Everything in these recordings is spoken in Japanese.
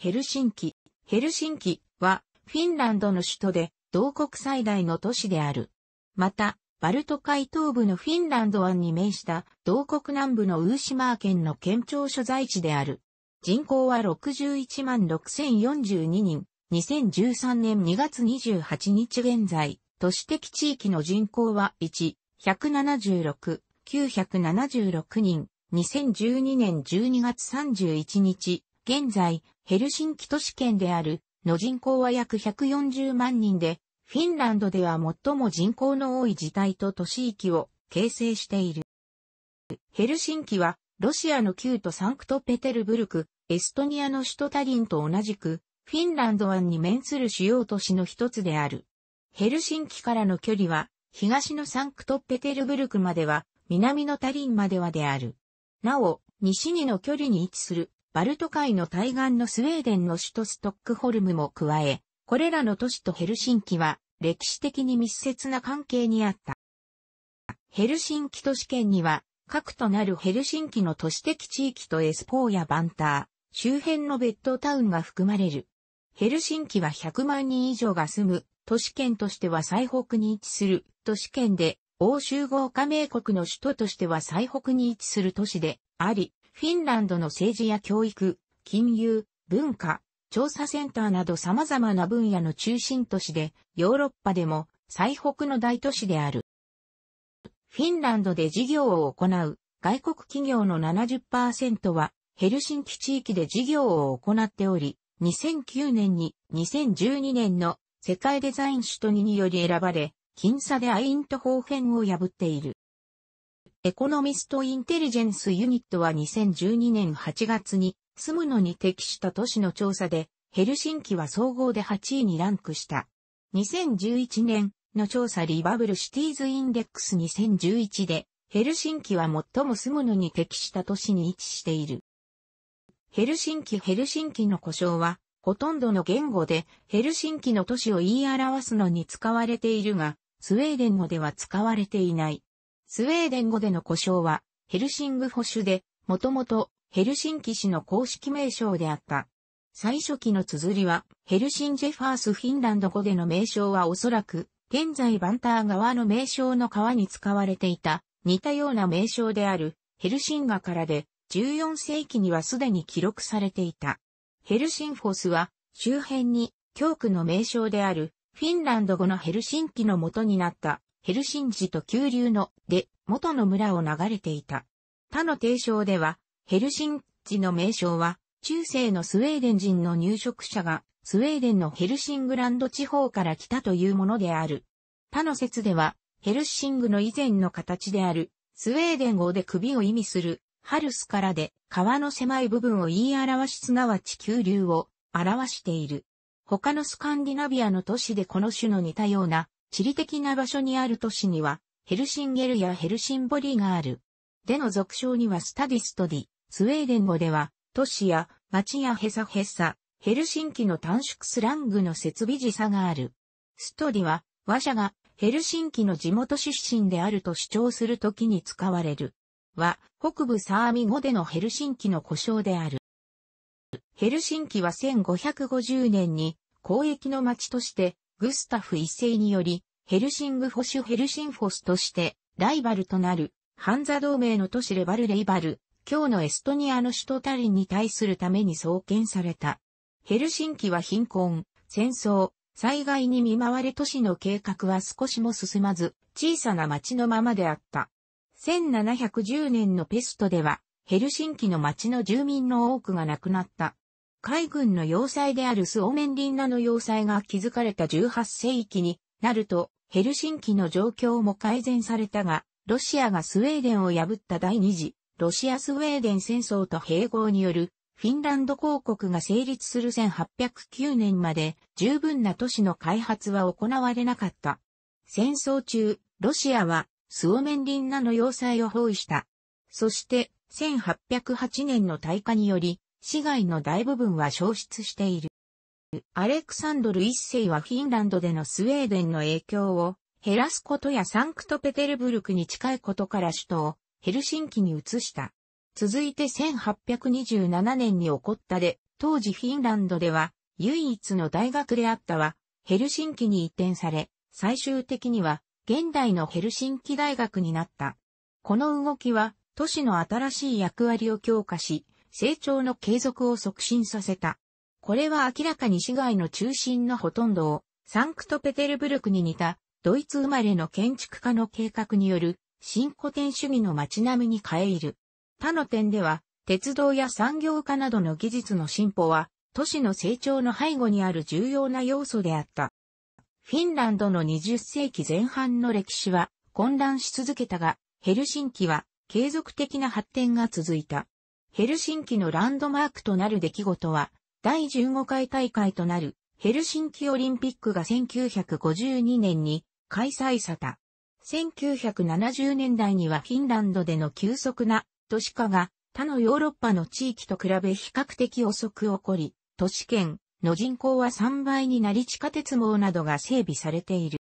ヘルシンキ。ヘルシンキはフィンランドの首都で同国最大の都市である。また、バルト海東部のフィンランド湾に面した同国南部のウーシマー県の県庁所在地である。人口は61万6042人。2013年2月28日現在、都市的地域の人口は1、176、976人。2012年12月31日、現在、ヘルシンキ都市圏である、の人口は約140万人で、フィンランドでは最も人口の多い自体と都市域を形成している。ヘルシンキは、ロシアの旧都サンクトペテルブルク、エストニアの首都タリンと同じく、フィンランド湾に面する主要都市の一つである。ヘルシンキからの距離は、東のサンクトペテルブルクまでは、南のタリンまではである。なお、西にの距離に位置するバルト海の対岸のスウェーデンの首都ストックホルムも加え、これらの都市とヘルシンキは歴史的に密接な関係にあった。ヘルシンキ都市圏には、核となるヘルシンキの都市的地域とエスポーやバンター、周辺のベッドタウンが含まれる。ヘルシンキは100万人以上が住む、都市圏としては最北に位置する都市圏で、欧州合加盟国の首都としては最北に位置する都市であり、フィンランドの政治や教育、金融、文化、調査センターなど様々な分野の中心都市で、ヨーロッパでも最北の大都市である。フィンランドで事業を行う外国企業の70%はヘルシンキ地域で事業を行っており、2009年に2012年の世界デザイン首都ににより選ばれ、僅差でアイントホーフェンを破っている。エコノミスト・インテリジェンス・ユニットは2012年8月に住むのに適した都市の調査でヘルシンキは総合で8位にランクした。2011年の調査リバブルシティーズインデックス2011でヘルシンキは最も住むのに適した都市に位置している。ヘルシンキヘルシンキの故障はほとんどの言語でヘルシンキの都市を言い表すのに使われているが、スウェーデン語では使われていない。スウェーデン語での呼称は、ヘルシング保守で、もともとヘルシンキ市の公式名称であった。最初期の綴りは、ヘルシンジェファースフィンランド語での名称はおそらく、現在バンター川の名称の川に使われていた、似たような名称である、ヘルシンガからで、14世紀にはすでに記録されていた。ヘルシンフォスは、周辺に、教区の名称である、フィンランド語のヘルシンキの元になった、ヘルシンジと急流ので元の村を流れていた。他の提唱では、ヘルシンジの名称は、中世のスウェーデン人の入植者が、スウェーデンのヘルシングランド地方から来たというものである。他の説では、ヘルシングの以前の形である、スウェーデン語で首を意味する、ハルスからで、川の狭い部分を言い表しすなわち急流を表している。他のスカンディナビアの都市でこの種の似たような地理的な場所にある都市には、ヘルシンゲルやヘルシンボリがある。での俗称にはスタディストディ、スウェーデン語では、都市や町やヘサヘサ、ヘルシンキの短縮スラングの設備時差がある。ストディは、話者がヘルシンキの地元出身であると主張するときに使われる。は、北部サーミ語でのヘルシンキの故障である。ヘルシンキは1550年に交易の町としてグスタフ一世により、ヘルシングフォシュヘルシンフォスとして、ライバルとなる、ハンザ同盟の都市レバルレイバル、今日のエストニアの首都タリンに対するために創建された。ヘルシンキは貧困、戦争、災害に見舞われ都市の計画は少しも進まず、小さな町のままであった。1710年のペストでは、ヘルシンキの町の住民の多くが亡くなった。海軍の要塞であるスオメンリンナの要塞が築かれた18世紀になると、ヘルシンキの状況も改善されたが、ロシアがスウェーデンを破った第二次、ロシア・スウェーデン戦争と併合による、フィンランド公国が成立する1809年まで十分な都市の開発は行われなかった。戦争中、ロシアはスオメンリンナの要塞を包囲した。そして、1808年の大火により、市街の大部分は消失している。アレクサンドル一世はフィンランドでのスウェーデンの影響を減らすことやサンクトペテルブルクに近いことから首都をヘルシンキに移した。続いて1827年に起こったで、当時フィンランドでは唯一の大学であったはヘルシンキに移転され、最終的には現代のヘルシンキ大学になった。この動きは都市の新しい役割を強化し、成長の継続を促進させた。これは明らかに市街の中心のほとんどをサンクトペテルブルクに似たドイツ生まれの建築家の計画による新古典主義の街並みに変えいる。他の点では鉄道や産業化などの技術の進歩は都市の成長の背後にある重要な要素であった。フィンランドの20世紀前半の歴史は混乱し続けたが、ヘルシンキは継続的な発展が続いた。ヘルシンキのランドマークとなる出来事は、第15回大会となるヘルシンキオリンピックが1952年に開催された。1970年代にはフィンランドでの急速な都市化が他のヨーロッパの地域と比べ比較的遅く起こり、都市圏の人口は3倍になり地下鉄網などが整備されている。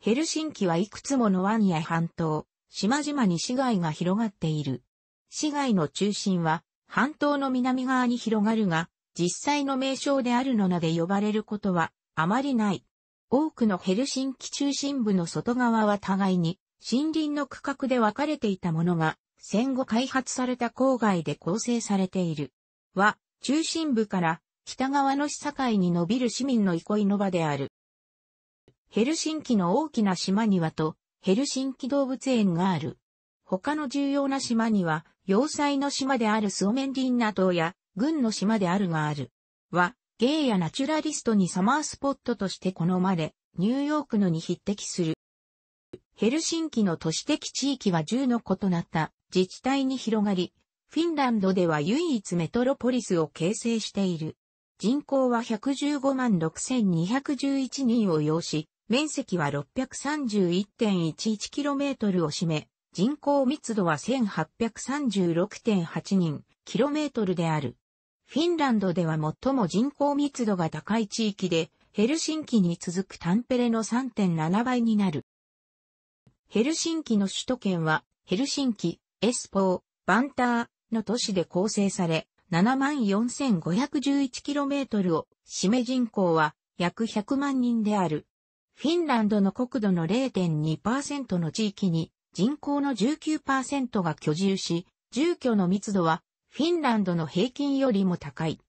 ヘルシンキはいくつもの湾や半島、島々に市街が広がっている。市街の中心は半島の南側に広がるが、実際の名称であるの名で呼ばれることはあまりない。多くのヘルシンキ中心部の外側は互いに森林の区画で分かれていたものが、戦後開発された郊外で構成されている。は、中心部から北側の市境に伸びる市民の憩いの場である。ヘルシンキの大きな島にはと、ヘルシンキ動物園がある。他の重要な島には、要塞の島であるスオメンディンナ島や、軍の島であるがある。は、ゲイやナチュラリストにサマースポットとして好まれ、ニューヨークのに匹敵する。ヘルシンキの都市的地域は10の異なった自治体に広がり、フィンランドでは唯一メトロポリスを形成している。人口は115万6211人を要し、面積は 631.11km を占め、人口密度は1836.8人、キロメートルである。フィンランドでは最も人口密度が高い地域で、ヘルシンキに続くタンペレの3.7倍になる。ヘルシンキの首都圏は、ヘルシンキ、エスポー、バンターの都市で構成され、74,511km を占め人口は約100万人である。フィンランドの国土の0.2%の地域に人口の19%が居住し、住居の密度はフィンランドの平均よりも高い。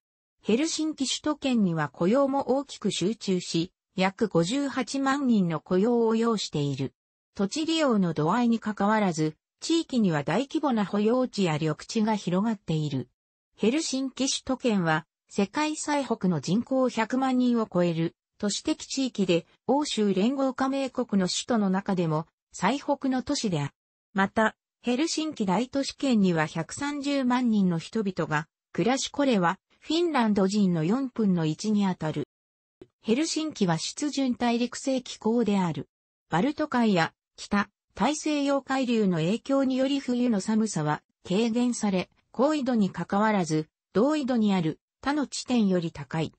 ヘルシンキ首都圏には雇用も大きく集中し、約58万人の雇用を要している。土地利用の度合いにかかわらず、地域には大規模な保養地や緑地が広がっている。ヘルシンキ首都圏は、世界最北の人口100万人を超える、都市的地域で、欧州連合加盟国の首都の中でも、最北の都市である。また、ヘルシンキ大都市圏には130万人の人々が暮らしこれはフィンランド人の4分の1にあたる。ヘルシンキは湿潤大陸性気候である。バルト海や北、大西洋海流の影響により冬の寒さは軽減され、高緯度にかかわらず、同緯度にある他の地点より高い。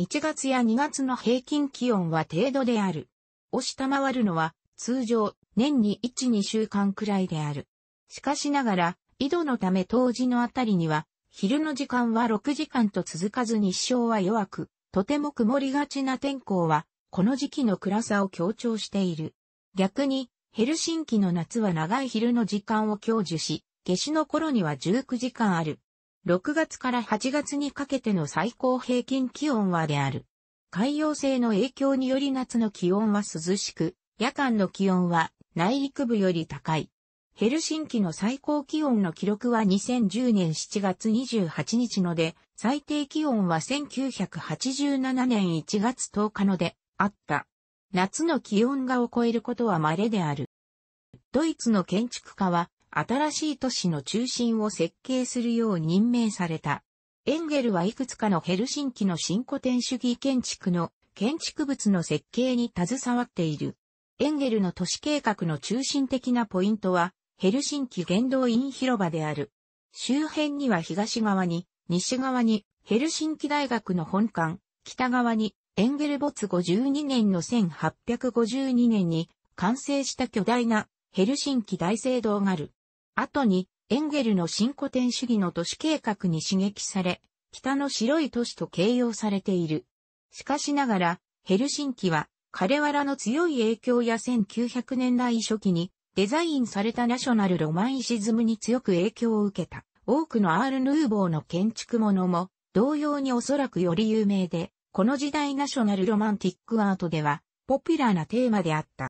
1月や2月の平均気温は程度である。押し賜るのは通常、年に1、2週間くらいである。しかしながら、井戸のため当時のあたりには、昼の時間は6時間と続かず日照は弱く、とても曇りがちな天候は、この時期の暗さを強調している。逆に、ヘルシンキの夏は長い昼の時間を享受し、夏至の頃には19時間ある。6月から8月にかけての最高平均気温はである。海洋性の影響により夏の気温は涼しく、夜間の気温は内陸部より高い。ヘルシンキの最高気温の記録は2010年7月28日ので、最低気温は1987年1月10日ので、あった。夏の気温がを超えることは稀である。ドイツの建築家は、新しい都市の中心を設計するよう任命された。エンゲルはいくつかのヘルシンキの新古典主義建築の建築物の設計に携わっている。エンゲルの都市計画の中心的なポイントは、ヘルシンキ元動院広場である。周辺には東側に、西側に、ヘルシンキ大学の本館、北側に、エンゲル没52年の1852年に完成した巨大なヘルシンキ大聖堂がある。後に、エンゲルの新古典主義の都市計画に刺激され、北の白い都市と形容されている。しかしながら、ヘルシンキは彼はらの強い影響や1900年代初期にデザインされたナショナルロマンイシズムに強く影響を受けた。多くのアール・ヌーボーの建築物も同様におそらくより有名で、この時代ナショナルロマンティックアートではポピュラーなテーマであった。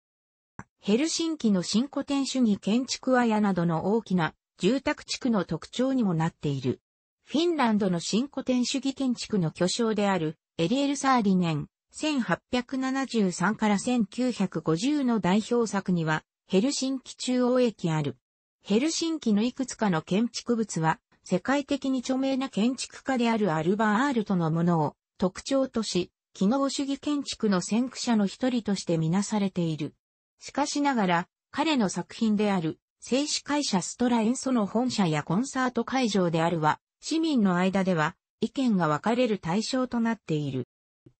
ヘルシンキの新古典主義建築和屋などの大きな住宅地区の特徴にもなっている。フィンランドの新古典主義建築の巨匠であるエリエル・サーリネン、1873から1950の代表作には、ヘルシンキ中央駅ある。ヘルシンキのいくつかの建築物は、世界的に著名な建築家であるアルバールトのものを特徴とし、機能主義建築の先駆者の一人としてみなされている。しかしながら、彼の作品である、静止会社ストラ演奏の本社やコンサート会場であるは、市民の間では意見が分かれる対象となっている。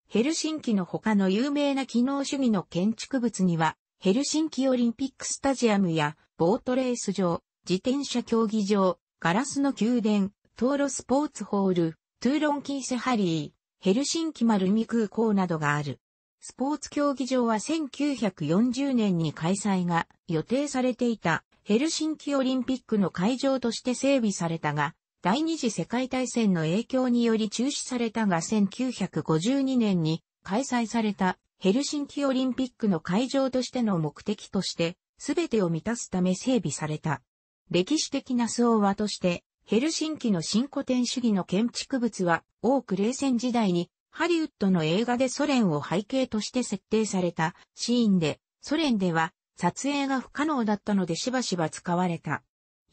ヘルシンキの他の有名な機能主義の建築物には、ヘルシンキオリンピックスタジアムや、ボートレース場、自転車競技場、ガラスの宮殿、トーロスポーツホール、トゥーロンキーセハリー、ヘルシンキマルミ空港などがある。スポーツ競技場は1940年に開催が予定されていたヘルシンキオリンピックの会場として整備されたが、第二次世界大戦の影響により中止されたが1952年に開催されたヘルシンキオリンピックの会場としての目的として、全てを満たすため整備された。歴史的な相和として、ヘルシンキの新古典主義の建築物は、多く冷戦時代に、ハリウッドの映画でソ連を背景として設定されたシーンで、ソ連では撮影が不可能だったのでしばしば使われた。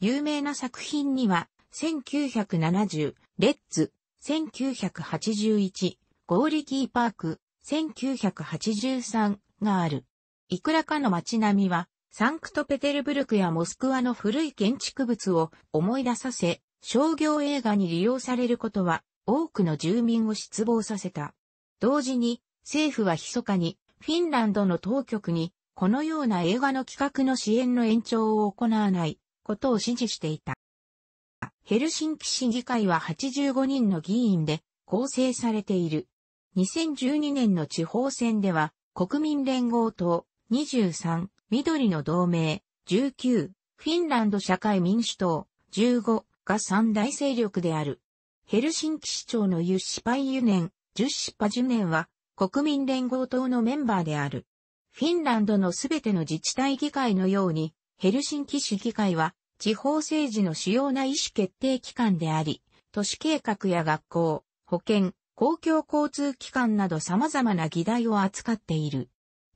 有名な作品には、1970、レッツ、1981、ゴーリキーパーク、1983がある。いくらかの街並みは、サンクトペテルブルクやモスクワの古い建築物を思い出させ、商業映画に利用されることは、多くの住民を失望させた。同時に、政府は密かに、フィンランドの当局に、このような映画の企画の支援の延長を行わないことを指示していた。ヘルシンキ市議会は85人の議員で構成されている。2012年の地方選では、国民連合党23、緑の同盟19、フィンランド社会民主党15が三大勢力である。ヘルシンキ市長のユッシパイユネン、ジュッシパジュネンは国民連合党のメンバーである。フィンランドのすべての自治体議会のように、ヘルシンキ市議会は地方政治の主要な意思決定機関であり、都市計画や学校、保健、公共交通機関など様々な議題を扱っている。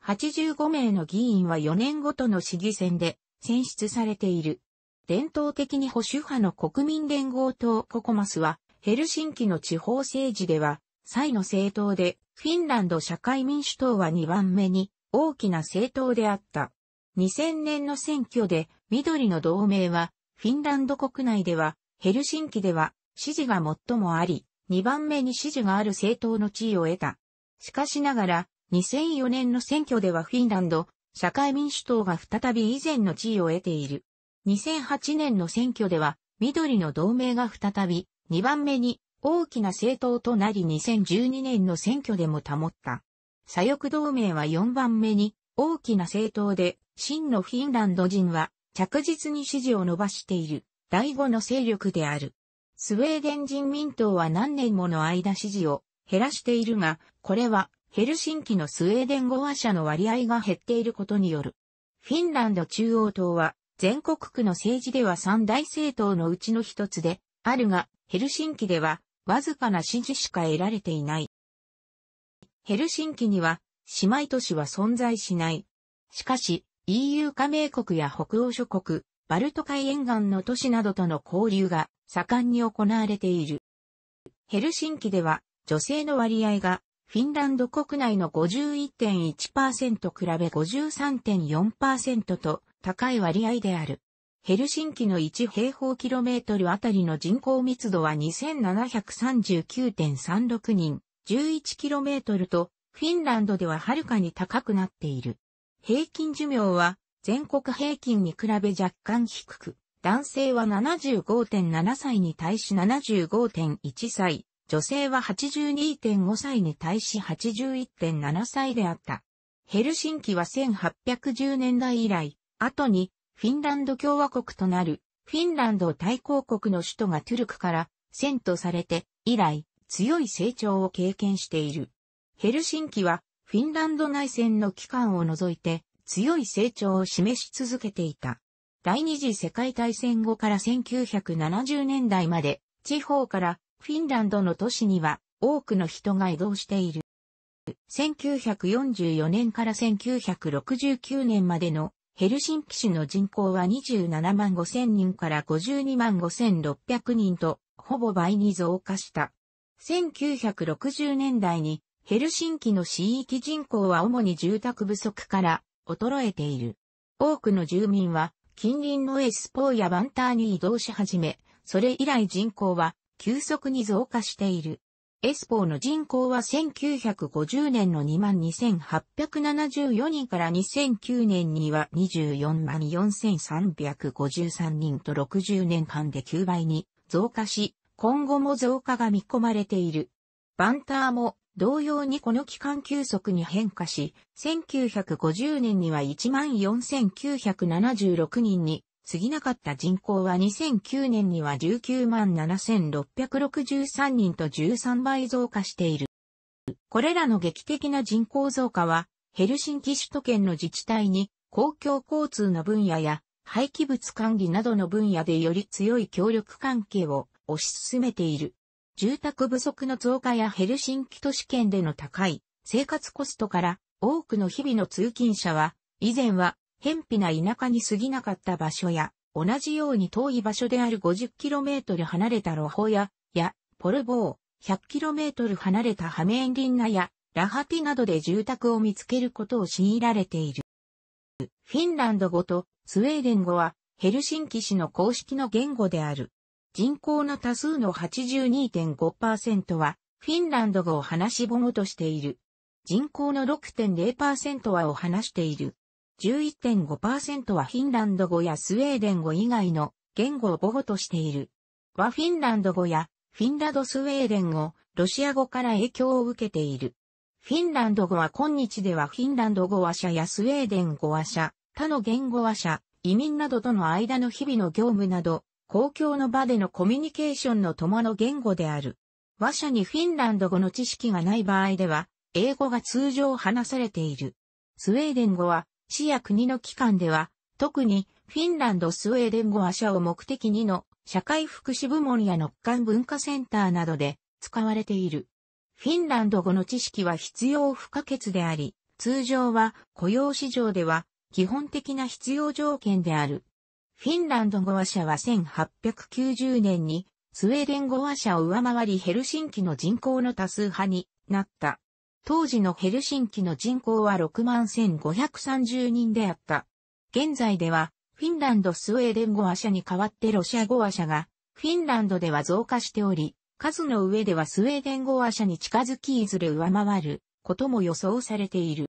85名の議員は4年ごとの市議選で選出されている。伝統的に保守派の国民連合党ココマスは、ヘルシンキの地方政治では、際の政党で、フィンランド社会民主党は2番目に大きな政党であった。2000年の選挙で緑の同盟はフィンランド国内ではヘルシンキでは支持が最もあり、2番目に支持がある政党の地位を得た。しかしながら2004年の選挙ではフィンランド社会民主党が再び以前の地位を得ている。2008年の選挙では緑の同盟が再び2番目に大きな政党となり2012年の選挙でも保った。左翼同盟は4番目に大きな政党で真のフィンランド人は着実に支持を伸ばしている第五の勢力である。スウェーデン人民党は何年もの間支持を減らしているが、これはヘルシンキのスウェーデン語話者の割合が減っていることによる。フィンランド中央党は全国区の政治では三大政党のうちの一つであるが、ヘルシンキではわずかな支持しか得られていない。ヘルシンキには姉妹都市は存在しない。しかし、EU 加盟国や北欧諸国、バルト海沿岸の都市などとの交流が盛んに行われている。ヘルシンキでは女性の割合がフィンランド国内の51.1%比べ53.4%と高い割合である。ヘルシンキの1平方キロメートルあたりの人口密度は2739.36人、11キロメートルと、フィンランドでははるかに高くなっている。平均寿命は全国平均に比べ若干低く、男性は75.7歳に対し75.1歳、女性は82.5歳に対し81.7歳であった。ヘルシンキは1810年代以来、後にフィンランド共和国となる、フィンランド大公国の首都がトゥルクから遷都されて、以来、強い成長を経験している。ヘルシンキはフィンランド内戦の期間を除いて強い成長を示し続けていた。第二次世界大戦後から1970年代まで地方からフィンランドの都市には多くの人が移動している。1944年から1969年までのヘルシンキ市の人口は27万5千人から52万5千600人とほぼ倍に増加した。1960年代にヘルシンキの市域人口は主に住宅不足から衰えている。多くの住民は近隣のエスポーやバンターに移動し始め、それ以来人口は急速に増加している。エスポーの人口は1950年の22,874人から2009年には2 4 4 3 5 3人と60年間で9倍に増加し、今後も増加が見込まれている。バンターも同様にこの期間急速に変化し、1950年には14,976人に過ぎなかった人口は2009年には197,663人と13倍増加している。これらの劇的な人口増加は、ヘルシンキ首都圏の自治体に公共交通の分野や廃棄物管理などの分野でより強い協力関係を推し進めている住宅不足の増加やヘルシンキ都市圏での高い生活コストから多くの日々の通勤者は以前は偏僻な田舎に過ぎなかった場所や同じように遠い場所である 50km 離れたロホヤやポルボー 100km 離れたハメンリンナやラハティなどで住宅を見つけることを強いられている。フィンランド語とスウェーデン語はヘルシンキ市の公式の言語である。人口の多数の82.5%は、フィンランド語を話し母語としている。人口の6.0%はを話している。11.5%はフィンランド語やスウェーデン語以外の言語を母語としている。はフィンランド語やフィンランドスウェーデン語、ロシア語から影響を受けている。フィンランド語は今日ではフィンランド語話者やスウェーデン語話者、他の言語話者、移民などとの間の日々の業務など、公共の場でのコミュニケーションの友の言語である。話者にフィンランド語の知識がない場合では、英語が通常話されている。スウェーデン語は、市や国の機関では、特にフィンランドスウェーデン語話者を目的にの社会福祉部門やのっかん文化センターなどで使われている。フィンランド語の知識は必要不可欠であり、通常は雇用市場では基本的な必要条件である。フィンランド語話者は1890年にスウェーデン語話者を上回りヘルシンキの人口の多数派になった。当時のヘルシンキの人口は61,530人であった。現在ではフィンランドスウェーデン語話者に代わってロシア語話者がフィンランドでは増加しており、数の上ではスウェーデン語話者に近づきいずれ上回ることも予想されている。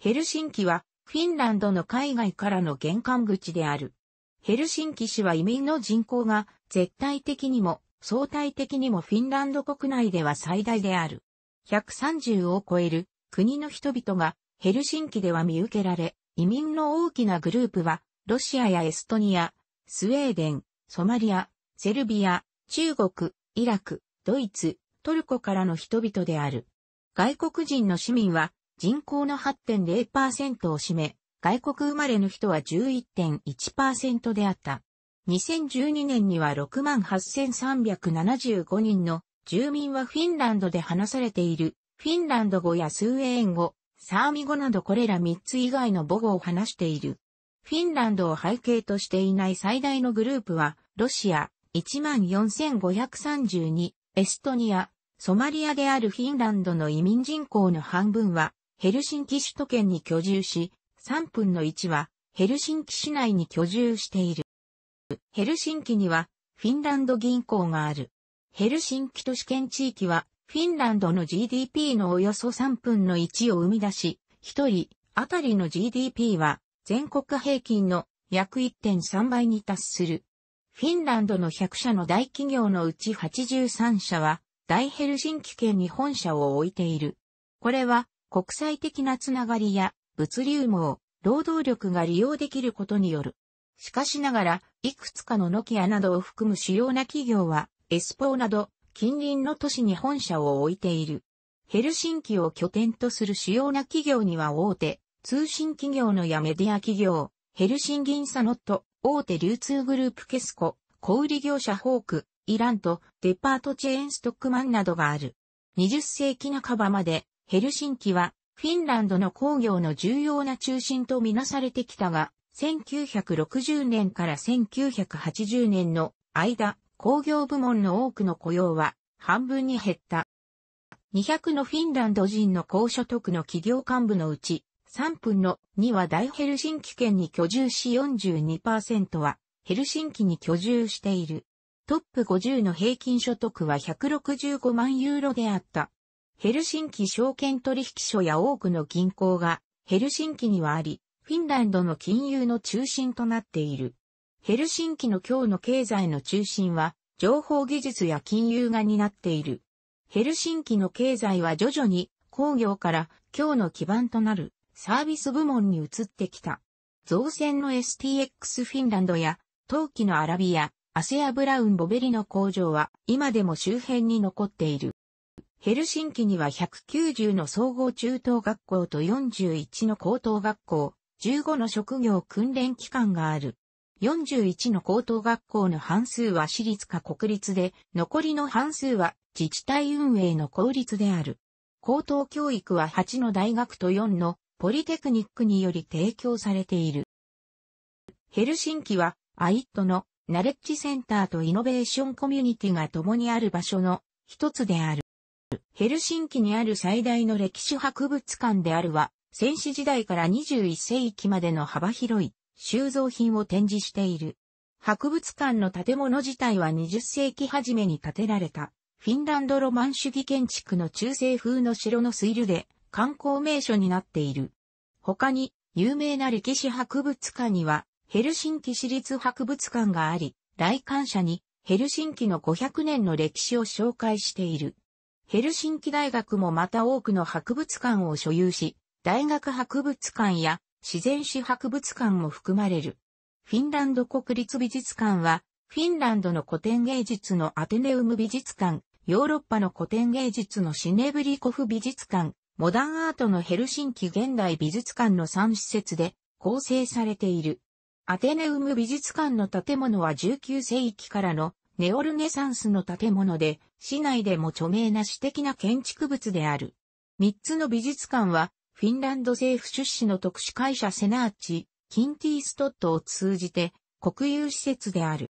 ヘルシンキはフィンランドの海外からの玄関口である。ヘルシンキ市は移民の人口が絶対的にも相対的にもフィンランド国内では最大である。130を超える国の人々がヘルシンキでは見受けられ、移民の大きなグループはロシアやエストニア、スウェーデン、ソマリア、セルビア、中国、イラク、ドイツ、トルコからの人々である。外国人の市民は人口の8.0%を占め、外国生まれの人は11.1%であった。2012年には68,375人の住民はフィンランドで話されているフィンランド語やスウェーン語、サーミ語などこれら3つ以外の母語を話している。フィンランドを背景としていない最大のグループは、ロシア14,532、エストニア、ソマリアであるフィンランドの移民人口の半分は、ヘルシンキ首都圏に居住し、3分の1はヘルシンキ市内に居住している。ヘルシンキにはフィンランド銀行がある。ヘルシンキ都市圏地域はフィンランドの GDP のおよそ3分の1を生み出し、1人あたりの GDP は全国平均の約1.3倍に達する。フィンランドの100社の大企業のうち83社は大ヘルシンキ県に本社を置いている。これは国際的なつながりや物流網、労働力が利用できることによる。しかしながら、いくつかのノキアなどを含む主要な企業は、エスポーなど近隣の都市に本社を置いている。ヘルシンキを拠点とする主要な企業には大手、通信企業のやメディア企業、ヘルシンギンサノット、大手流通グループケスコ、小売業者ホーク、イランとデパートチェーンストックマンなどがある。20世紀半ばまでヘルシンキは、フィンランドの工業の重要な中心とみなされてきたが、1960年から1980年の間、工業部門の多くの雇用は半分に減った。200のフィンランド人の高所得の企業幹部のうち、3分の2は大ヘルシンキ県に居住し42%はヘルシンキに居住している。トップ50の平均所得は165万ユーロであった。ヘルシンキ証券取引所や多くの銀行がヘルシンキにはあり、フィンランドの金融の中心となっている。ヘルシンキの今日の経済の中心は、情報技術や金融が担っている。ヘルシンキの経済は徐々に工業から今日の基盤となるサービス部門に移ってきた。造船の STX フィンランドや陶器のアラビア、アセアブラウンボベリの工場は今でも周辺に残っている。ヘルシンキには190の総合中等学校と41の高等学校、15の職業訓練機関がある。41の高等学校の半数は私立か国立で、残りの半数は自治体運営の公立である。高等教育は8の大学と4のポリテクニックにより提供されている。ヘルシンキはアイットのナレッジセンターとイノベーションコミュニティが共にある場所の一つである。ヘルシンキにある最大の歴史博物館であるは、戦死時代から21世紀までの幅広い収蔵品を展示している。博物館の建物自体は20世紀初めに建てられた、フィンランドロマン主義建築の中世風の城の水流で観光名所になっている。他に、有名な歴史博物館には、ヘルシンキ市立博物館があり、来館者にヘルシンキの500年の歴史を紹介している。ヘルシンキ大学もまた多くの博物館を所有し、大学博物館や自然史博物館も含まれる。フィンランド国立美術館は、フィンランドの古典芸術のアテネウム美術館、ヨーロッパの古典芸術のシネブリコフ美術館、モダンアートのヘルシンキ現代美術館の3施設で構成されている。アテネウム美術館の建物は19世紀からのネオルネサンスの建物で、市内でも著名な私的な建築物である。三つの美術館は、フィンランド政府出資の特殊会社セナーチ、キンティーストットを通じて、国有施設である。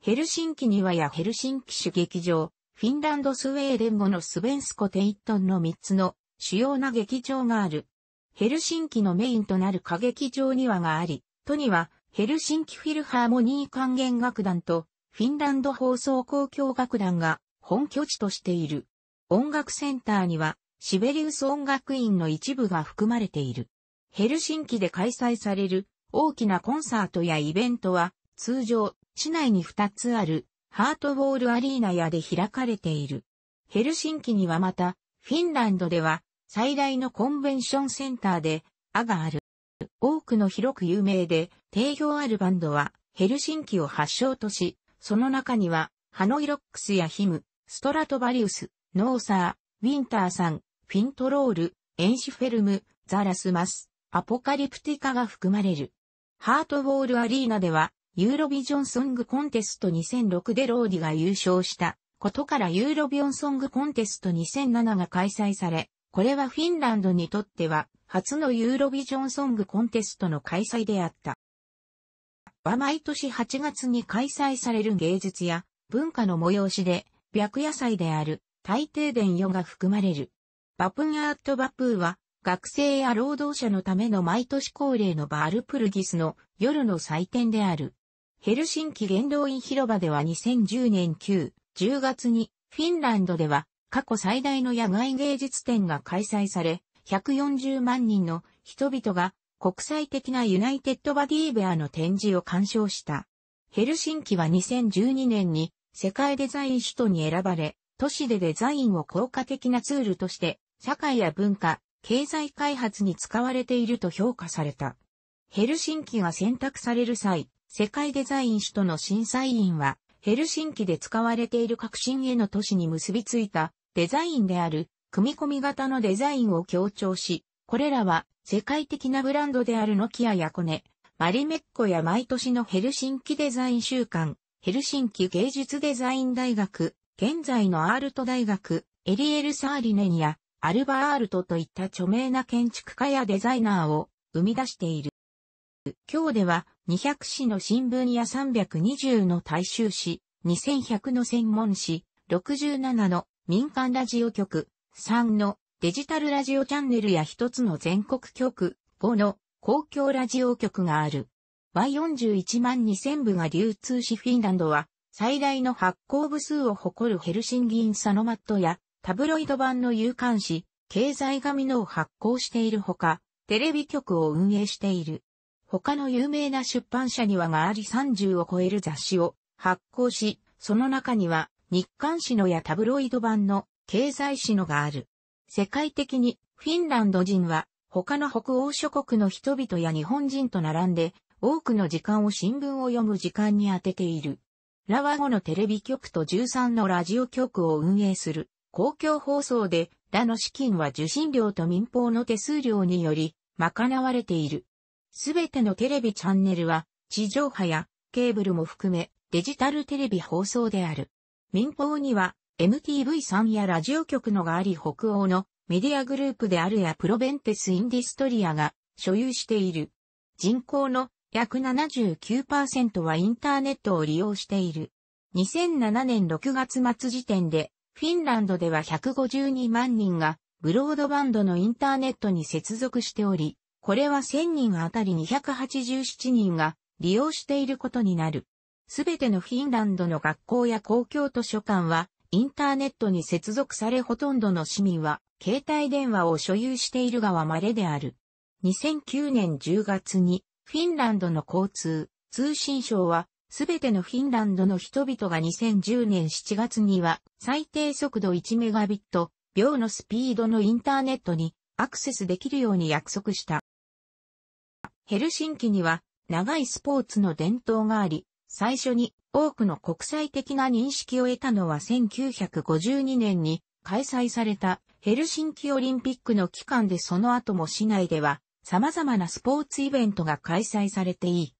ヘルシンキにはやヘルシンキ主劇場、フィンランドスウェーデン語のスベンスコテイットンの三つの主要な劇場がある。ヘルシンキのメインとなる歌劇場にはがあり、都にはヘルシンキフィルハーモニー管弦楽団とフィンランド放送交響楽団が本拠地としている。音楽センターにはシベリウス音楽院の一部が含まれている。ヘルシンキで開催される大きなコンサートやイベントは通常市内に2つあるハートウォールアリーナやで開かれている。ヘルシンキにはまたフィンランドでは最大のコンベンションセンターでアがある。多くの広く有名で定評あるバンドはヘルシンキを発祥としその中には、ハノイロックスやヒム、ストラトバリウス、ノーサー、ウィンターさん、フィントロール、エンシフェルム、ザラスマス、アポカリプティカが含まれる。ハートウォールアリーナでは、ユーロビジョンソングコンテスト2006でローディが優勝したことからユーロビジョンソングコンテスト2007が開催され、これはフィンランドにとっては初のユーロビジョンソングコンテストの開催であった。は毎年8月に開催される芸術や文化の催しで、白夜祭である大停電夜が含まれる。バプンアートバプーは、学生や労働者のための毎年恒例のバールプルギスの夜の祭典である。ヘルシンキ元老院広場では2010年9、10月にフィンランドでは過去最大の野外芸術展が開催され、140万人の人々が国際的なユナイテッドバディーベアの展示を鑑賞した。ヘルシンキは2012年に世界デザイン首都に選ばれ、都市でデザインを効果的なツールとして、社会や文化、経済開発に使われていると評価された。ヘルシンキが選択される際、世界デザイン首都の審査委員は、ヘルシンキで使われている革新への都市に結びついたデザインである、組み込み型のデザインを強調し、これらは世界的なブランドであるノキアやコネ、マリメッコや毎年のヘルシンキデザイン週間、ヘルシンキ芸術デザイン大学、現在のアールト大学、エリエル・サーリネンやアルバールトといった著名な建築家やデザイナーを生み出している。今日では200紙の新聞や320の大衆紙、2100の専門紙、67の民間ラジオ局、3のデジタルラジオチャンネルや一つの全国局、5の公共ラジオ局がある。Y41 万2000部が流通しフィンランドは最大の発行部数を誇るヘルシンギンサノマットやタブロイド版の有刊誌、経済紙のを発行しているほか、テレビ局を運営している。他の有名な出版社にはがあり30を超える雑誌を発行し、その中には日刊誌のやタブロイド版の経済誌のがある。世界的にフィンランド人は他の北欧諸国の人々や日本人と並んで多くの時間を新聞を読む時間に当てている。ラワ語のテレビ局と13のラジオ局を運営する公共放送でラの資金は受信料と民放の手数料により賄われている。すべてのテレビチャンネルは地上波やケーブルも含めデジタルテレビ放送である。民放には MTV3 やラジオ局のがあり北欧のメディアグループであるやプロベンテス・インディストリアが所有している。人口の約79%はインターネットを利用している。2007年6月末時点でフィンランドでは152万人がブロードバンドのインターネットに接続しており、これは1000人あたり287人が利用していることになる。すべてのフィンランドの学校や公共図書館はインターネットに接続されほとんどの市民は、携帯電話を所有しているがは稀である。2009年10月に、フィンランドの交通、通信省は、すべてのフィンランドの人々が2010年7月には、最低速度1メガビット、秒のスピードのインターネットにアクセスできるように約束した。ヘルシンキには、長いスポーツの伝統があり、最初に多くの国際的な認識を得たのは1952年に開催されたヘルシンキオリンピックの期間でその後も市内では様々なスポーツイベントが開催されていい。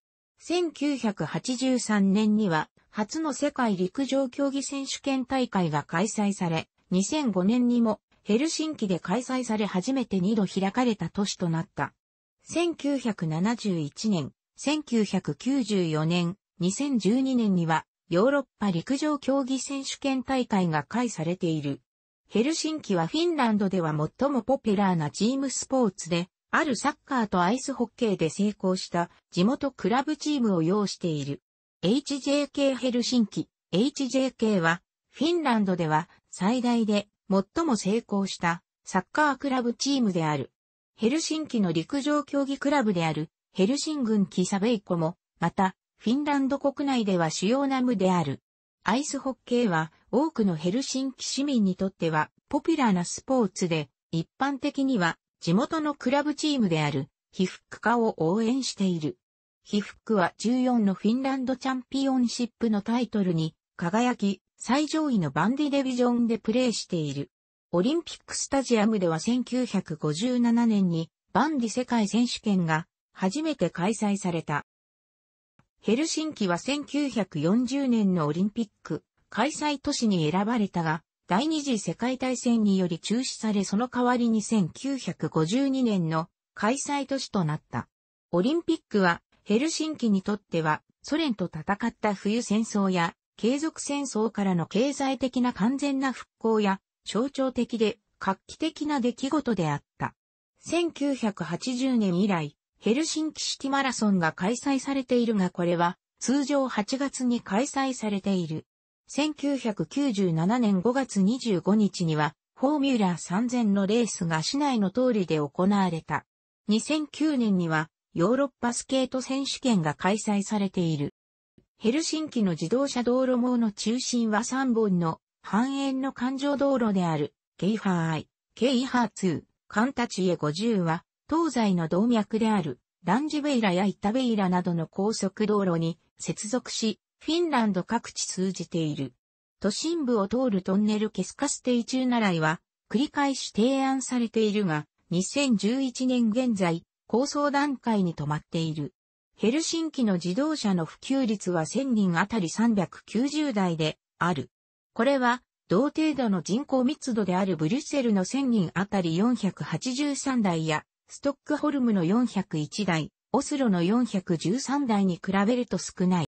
1983年には初の世界陸上競技選手権大会が開催され、2005年にもヘルシンキで開催され初めて2度開かれた都市となった。1971年、1994年、2012年にはヨーロッパ陸上競技選手権大会が開されている。ヘルシンキはフィンランドでは最もポピュラーなチームスポーツで、あるサッカーとアイスホッケーで成功した地元クラブチームを要している。HJK ヘルシンキ、HJK はフィンランドでは最大で最も成功したサッカークラブチームである。ヘルシンキの陸上競技クラブであるヘルシン軍キサベイコも、またフィンランド国内では主要な無である。アイスホッケーは多くのヘルシンキ市民にとってはポピュラーなスポーツで、一般的には地元のクラブチームであるヒフック化を応援している。ヒフックは14のフィンランドチャンピオンシップのタイトルに輝き、最上位のバンディデビジョンでプレーしている。オリンピックスタジアムでは1957年にバンディ世界選手権が初めて開催された。ヘルシンキは1940年のオリンピック開催都市に選ばれたが、第二次世界大戦により中止されその代わりに1952年の開催都市となった。オリンピックはヘルシンキにとってはソ連と戦った冬戦争や継続戦争からの経済的な完全な復興や象徴的で画期的な出来事であった。1980年以来、ヘルシンキシティマラソンが開催されているがこれは通常8月に開催されている。1997年5月25日にはフォーミュラー3000のレースが市内の通りで行われた。2009年にはヨーロッパスケート選手権が開催されている。ヘルシンキの自動車道路網の中心は3本の半円の環状道路である、ケイハー I、ケイハー2、カンタチエ50は、東西の動脈であるランジベイラやイタベイラなどの高速道路に接続し、フィンランド各地通じている。都心部を通るトンネルケスカステイ中習いは、繰り返し提案されているが、2011年現在、構想段階に止まっている。ヘルシンキの自動車の普及率は1000人あたり390台である。これは、同程度の人口密度であるブリュッセルの1000人あたり483台や、ストックホルムの401台、オスロの413台に比べると少ない。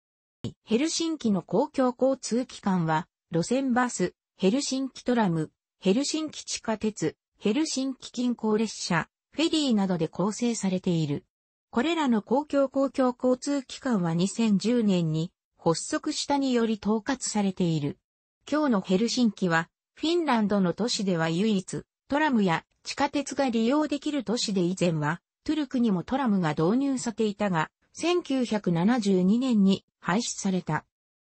ヘルシンキの公共交通機関は、路線バス、ヘルシンキトラム、ヘルシンキ地下鉄、ヘルシンキ近郊列車、フェリーなどで構成されている。これらの公共公共交通機関は2010年に発足したにより統括されている。今日のヘルシンキは、フィンランドの都市では唯一、トラムや地下鉄が利用できる都市で以前は、トゥルクにもトラムが導入されていたが、1972年に廃止された。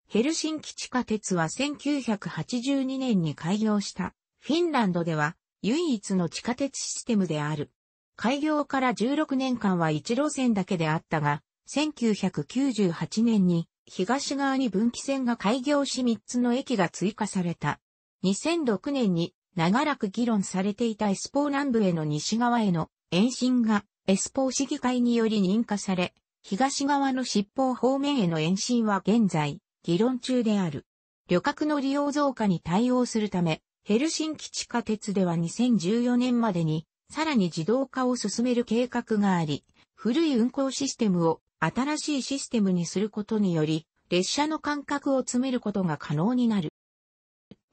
ヘルシンキ地下鉄は1982年に開業した。フィンランドでは唯一の地下鉄システムである。開業から16年間は一路線だけであったが、1998年に東側に分岐線が開業し3つの駅が追加された。2006年に長らく議論されていたエスポー南部への西側への延伸がエスポー市議会により認可され、東側の執法方面への延伸は現在、議論中である。旅客の利用増加に対応するため、ヘルシンキ地下鉄では2014年までに、さらに自動化を進める計画があり、古い運行システムを新しいシステムにすることにより、列車の間隔を詰めることが可能になる。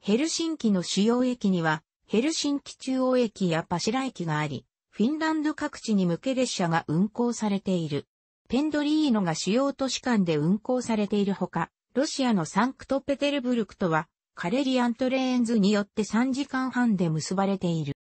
ヘルシンキの主要駅には、ヘルシンキ中央駅やパシラ駅があり、フィンランド各地に向け列車が運行されている。ペンドリーノが主要都市間で運行されているほか、ロシアのサンクトペテルブルクとは、カレリアントレーンズによって3時間半で結ばれている。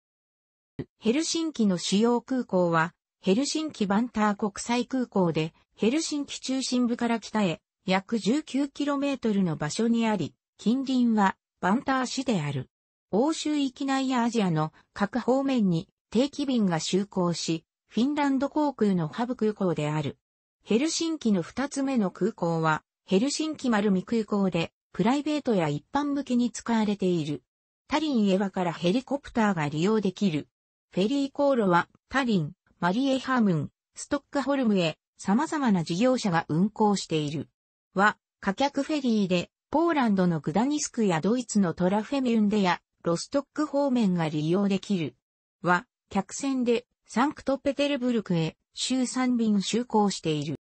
ヘルシンキの主要空港は、ヘルシンキバンター国際空港で、ヘルシンキ中心部から北へ約 19km の場所にあり、近隣はバンター市である。欧州域内やアジアの各方面に定期便が就航し、フィンランド航空のハブ空港である。ヘルシンキの二つ目の空港は、ヘルシンキ丸見空港で、プライベートや一般向けに使われている。タリンエワからヘリコプターが利用できる。フェリー航路は、タリン、マリエハムン、ストックホルムへ、様々な事業者が運航している。は、貨客フェリーで、ポーランドのグダニスクやドイツのトラフェミュンデやロストック方面が利用できる。は、客船でサンクトペテルブルクへ週3便就航している。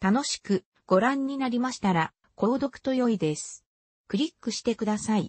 楽しくご覧になりましたら、購読と良いです。クリックしてください。